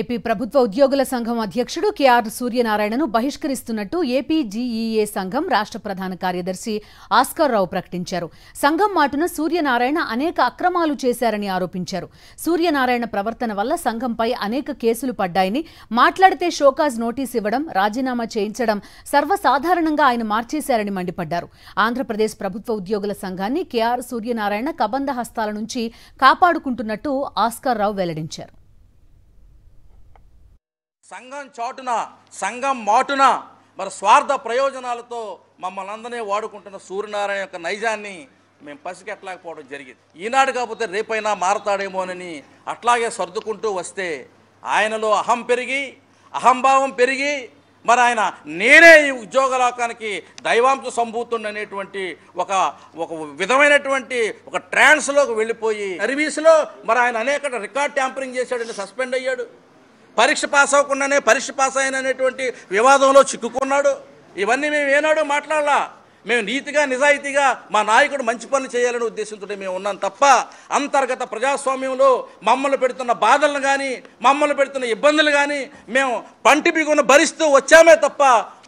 AP ప్రభుత్వ ఉద్యోగుల సంఘం అధ్యక్షుడు కేఆర్ సూర్యనారాయణను బహిష్కరిస్తున్నట్టు ఏపీజీఈఏ సంఘం రాష్ట్ర ప్రధాన కార్యదర్శి ఆస్కర్ రావు ప్రకటించారు సంఘం మాటున సూర్యనారాయణ అనేక అక్రమాలు చేశారని ఆరోపించారు సూర్యనారాయణ ప్రవర్తన వల్ల సంఘంపై అనేక కేసులు పడ్డాయని మాట్లాడితే షోకాజ్ నోటీస్ ఇవ్వడం రాజీనామా చేయించడం సర్వసాధారణంగా ఆయన మార్చేశారని మండిపడ్డారు ఆంధ్రప్రదేశ్ ప్రభుత్వ ఉద్యోగుల సంఘాన్ని కేఆర్ సూర్యనారాయణ కబంధ హస్తాల నుంచి కాపాడుకుంటున్నట్టు ఆస్కర్ రావు వెల్లడించారు సంఘం చాటున సంఘం మాటున మరి స్వార్థ ప్రయోజనాలతో మమ్మల్ని అందరినీ వాడుకుంటున్న సూర్యనారాయణ యొక్క నైజాన్ని మేము పసిగట్టలేకపోవడం జరిగింది ఈనాడు కాకపోతే రేపైనా మారతాడేమోనని అట్లాగే సర్దుకుంటూ వస్తే ఆయనలో అహం పెరిగి అహంభావం పెరిగి మరి ఆయన నేనే ఈ ఉద్యోగలోకానికి దైవాంశ సంభూతుడు అనేటువంటి ఒక ఒక విధమైనటువంటి ఒక ట్రాన్స్లోకి వెళ్ళిపోయి సర్వీస్లో మరి ఆయన అనేక రికార్డ్ ట్యాంపరింగ్ చేశాడని సస్పెండ్ అయ్యాడు పరీక్ష పాస్ అవ్వకుండానే పరీక్ష పాస్ అనేటువంటి వివాదంలో చిక్కుకున్నాడు ఇవన్నీ మేము ఏనాడు మాట్లాడలా మేము నీతిగా నిజాయితీగా మా నాయకుడు మంచి పనులు చేయాలనే ఉద్దేశంతో మేము ఉన్నాం తప్ప అంతర్గత ప్రజాస్వామ్యంలో మమ్మల్ని పెడుతున్న బాధలను కానీ మమ్మల్ని పెడుతున్న ఇబ్బందులు కానీ మేము పంటి బిగున భరిస్తూ వచ్చామే తప్ప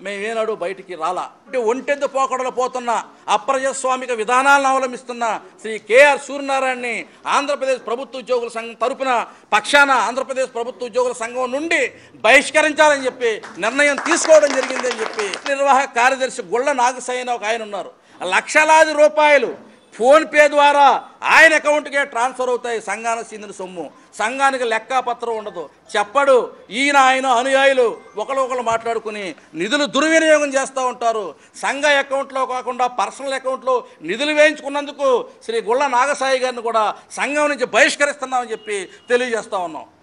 మేమేనాడు బయటికి రాలా అంటే ఒంటెంత పోకడలు పోతున్న అప్రజాస్వామిక విధానాలను అవలంబిస్తున్న శ్రీ కేఆర్ సూర్యనారాయణని ఆంధ్రప్రదేశ్ ప్రభుత్వ ఉద్యోగుల సంఘం తరపున పక్షాన ఆంధ్రప్రదేశ్ ప్రభుత్వ ఉద్యోగుల సంఘం నుండి బహిష్కరించాలని చెప్పి నిర్ణయం తీసుకోవడం జరిగిందని చెప్పి నిర్వాహక కార్యదర్శి గుళ్ళ నాగసైన ఒక ఆయన ఉన్నారు లక్షలాది రూపాయలు ఫోన్పే ద్వారా ఆయన అకౌంట్కే ట్రాన్స్ఫర్ అవుతాయి సంఘానికి చెందిన సొమ్ము సంఘానికి లెక్కపత్రం ఉండదు చెప్పడు ఈయన ఆయన అనుయాయులు ఒకరు మాట్లాడుకుని నిధులు దుర్వినియోగం చేస్తూ ఉంటారు సంఘ అకౌంట్లో కాకుండా పర్సనల్ అకౌంట్లో నిధులు వేయించుకున్నందుకు శ్రీ గుళ్ళ నాగసాయి గారిని కూడా సంఘం నుంచి బహిష్కరిస్తున్నామని చెప్పి తెలియజేస్తూ ఉన్నాం